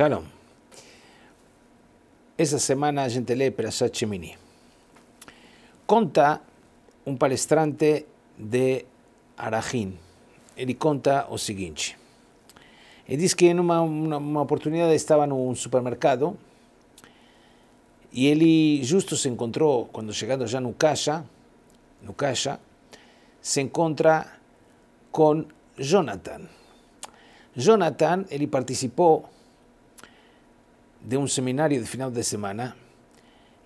Shalom. Esa semana gente lee Perashat Conta un palestrante de Arajín, él conta o siguiente. Él dice que en una, oportunidad estaba en un supermercado y él justo se encontró, cuando llegando ya a Nucasha, Nukasha, se encuentra con Jonathan. Jonathan, él participó de um seminário de final de semana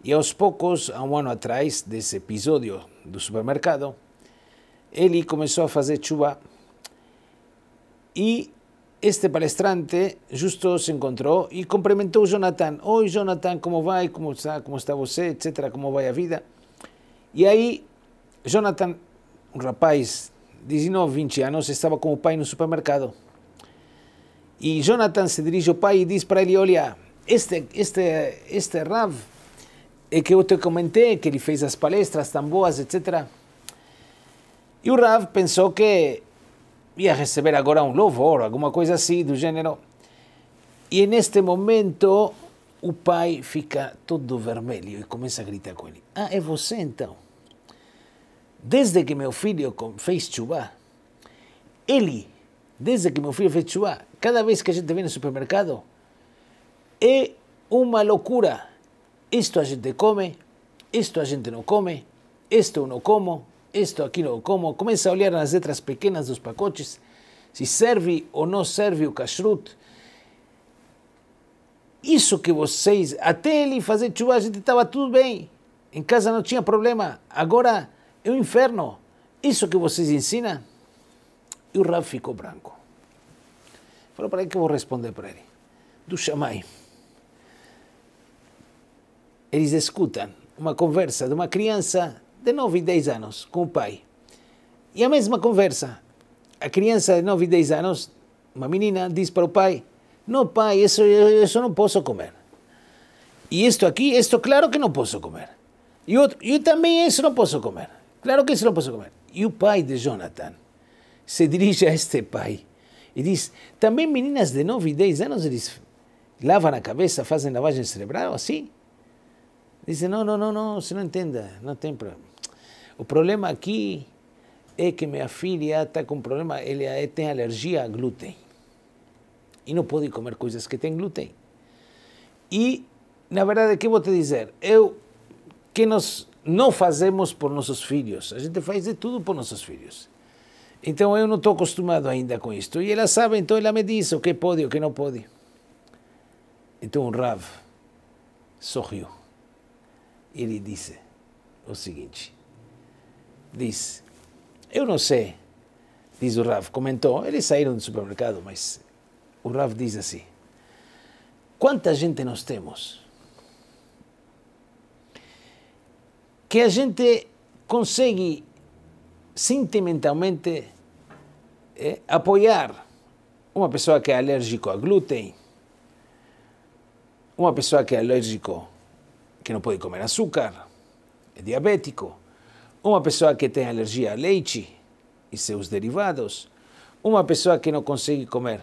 e aos poucos, há um ano atrás desse episódio do supermercado, ele começou a fazer chuva e este palestrante justo se encontrou e cumprimentou o Jonathan. Oi, Jonathan, como vai? Como está, como está você? Etc. Como vai a vida? E aí, Jonathan, um rapaz de 19, 20 anos, estava com o pai no supermercado. E Jonathan se dirige ao pai e diz para ele: Olha, este, este, este Rav, é que eu te comentei, que ele fez as palestras tão boas, etc. E o Rav pensou que ia receber agora um louvor, alguma coisa assim do gênero. E neste momento o pai fica todo vermelho e começa a gritar com ele: Ah, é você então? Desde que meu filho fez chuva, ele, desde que meu filho fez chuva, cada vez que a gente vem no supermercado, é uma loucura. Isto a gente come, isto a gente não come, isto eu não como, isto aqui não como. Começa a olhar nas letras pequenas dos pacotes, se serve ou não serve o kashrut. Isso que vocês, até ele fazer chuva, a gente estava tudo bem. Em casa não tinha problema. Agora é um inferno. Isso que vocês ensinam. E o Rafa ficou branco. Falou, para que eu vou responder para ele? Do chamai. Eles escutam uma conversa de uma criança de 9 e 10 anos com o pai. E a mesma conversa. A criança de 9 e 10 anos, uma menina, diz para o pai: Não, pai, isso eu, isso não posso comer. E isto aqui, isto claro que não posso comer. E outro, eu também isso não posso comer. Claro que isso não posso comer. E o pai de Jonathan se dirige a este pai e diz: Também meninas de 9 e 10 anos, eles lavam a cabeça, fazem lavagem cerebral assim? Disse, não, não, não, não, você não entenda, não tem problema. O problema aqui é que minha filha está com problema, ela tem alergia a glúten. E não pode comer coisas que têm glúten. E, na verdade, o que eu vou te dizer? Eu, que nós não fazemos por nossos filhos? A gente faz de tudo por nossos filhos. Então, eu não estou acostumado ainda com isto. E ela sabe, então ela me diz o que pode e o que não pode. Então, o Rav sorriu ele disse o seguinte: Diz, eu não sei, diz o Rav, comentou, eles saíram do supermercado, mas o Rav diz assim: quanta gente nós temos? Que a gente consegue sentimentalmente é, apoiar uma pessoa que é alérgico a glúten, uma pessoa que é alérgico que não pode comer açúcar, é diabético, uma pessoa que tem alergia a leite e seus derivados, uma pessoa que não consegue comer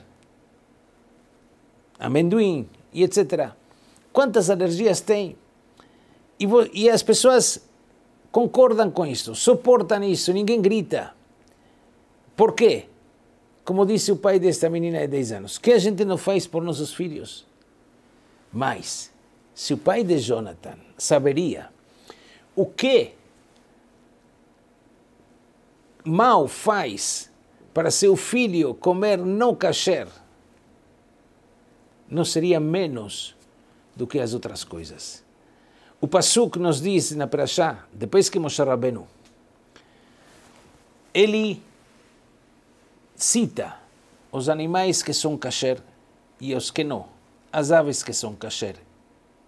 amendoim e etc. Quantas alergias tem? E, e as pessoas concordam com isso, suportam isso, ninguém grita. Por quê? Como disse o pai desta menina de 10 anos, que a gente não faz por nossos filhos? Mas se o pai de Jonathan saberia o que mal faz para seu filho comer não kasher, não seria menos do que as outras coisas. O Pasuk nos diz na Prashá, depois que Moshe Rabbeinu, ele cita os animais que são kasher e os que não, as aves que são kasher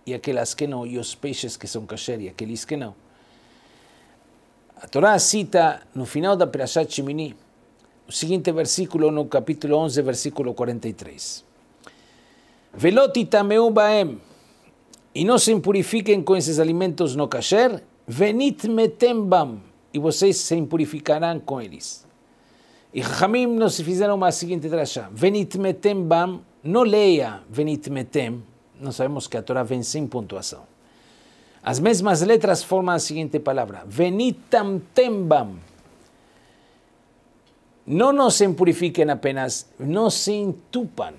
e aquelas que não, e os peixes que são kasher e aqueles que não. A Torá cita no final da Perashat Shemini o seguinte versículo no capítulo 11, versículo 43. Veloti tameu baem, e não se impurifiquem com esses alimentos no kasher, venit metembam, e vocês se impurificarão com eles. E Hamim nos fizeram uma seguinte drasha, venit metembam, não leia venit metem, nós sabemos que a Torá vem sem pontuação. As mesmas letras formam a seguinte palavra: Venitam tembam. Não nos impurifiquem apenas, não se entupam.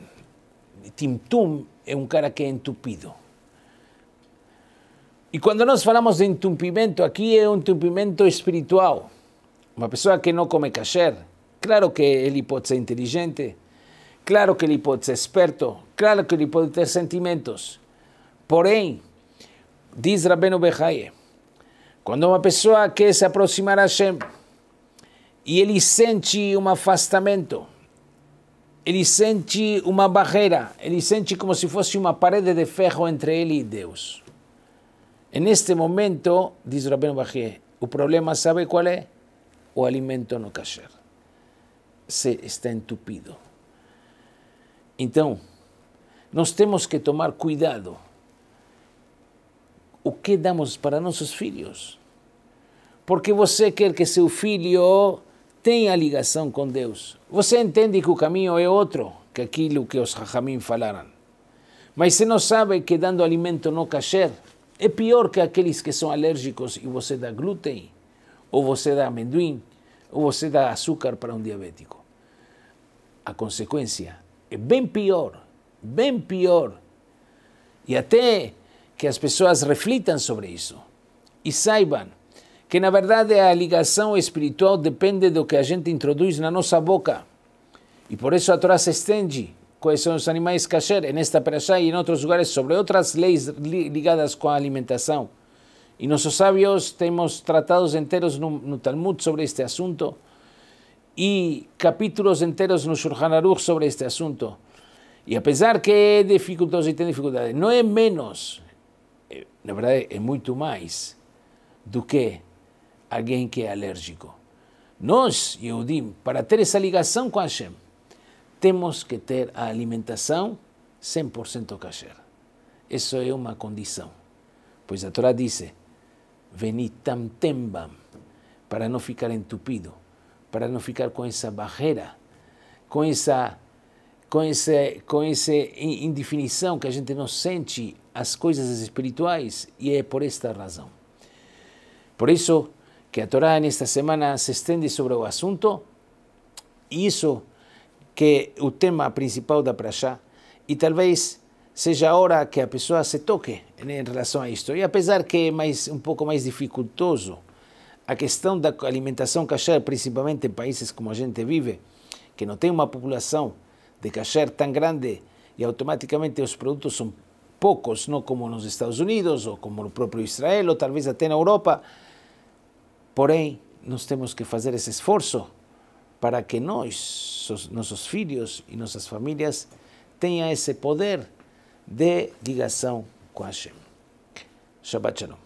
Timtum é um cara que é entupido. E quando nós falamos de entupimento, aqui é um entupimento espiritual. Uma pessoa que não come kasher, claro que ele pode ser inteligente, claro que ele pode ser esperto, Claro que ele pode ter sentimentos. Porém, diz Rabbeinu Behaye, quando uma pessoa quer se aproximar a Hashem e ele sente um afastamento, ele sente uma barreira, ele sente como se fosse uma parede de ferro entre ele e Deus. Neste momento, diz Rabbeinu Behaye, o problema sabe qual é? O alimento no kasher. Se está entupido. Então, nós temos que tomar cuidado. O que damos para nossos filhos? Porque você quer que seu filho tenha ligação com Deus. Você entende que o caminho é outro que aquilo que os rajamim falaram. Mas você não sabe que dando alimento não kasher é pior que aqueles que são alérgicos e você dá glúten, ou você dá amendoim, ou você dá açúcar para um diabético. A consequência é bem pior bem pior. E até que as pessoas reflitam sobre isso e saibam que, na verdade, a ligação espiritual depende do que a gente introduz na nossa boca. E por isso a Torá se estende quais são os animais kasher, nesta perashá e em outros lugares, sobre outras leis ligadas com a alimentação. E nossos sábios temos tratados inteiros no, no Talmud sobre este assunto e capítulos inteiros no Shulchan Aruch sobre este assunto. E apesar que é dificultoso e tem dificuldade, não é menos, na eh, verdade é muito mais do que alguém que é alérgico. Nós, Yehudim, para ter essa ligação com Hashem, temos que ter a alimentação 100% kasher. Isso é uma condição. Pois a Torá diz, Veni tamtembam, para não ficar entupido, para não ficar com essa barreira, com essa com essa, com esse indefinição que a gente não sente as coisas espirituais e é por esta razão. Por isso que a Torá nesta semana se estende sobre o assunto, isso que é o tema principal da praxá e talvez seja a hora que a pessoa se toque em relação a isto. E apesar que é mais, um pouco mais dificultoso a questão da alimentação kasher, principalmente em países como a gente vive, que não tem uma população de cachê tão grande e automaticamente os produtos são poucos, não como nos Estados Unidos ou como no próprio Israel ou talvez até na Europa. Porém, nós temos que fazer esse esforço para que nós, nossos filhos e nossas famílias tenham esse poder de ligação com Hashem. Shabbat Shalom.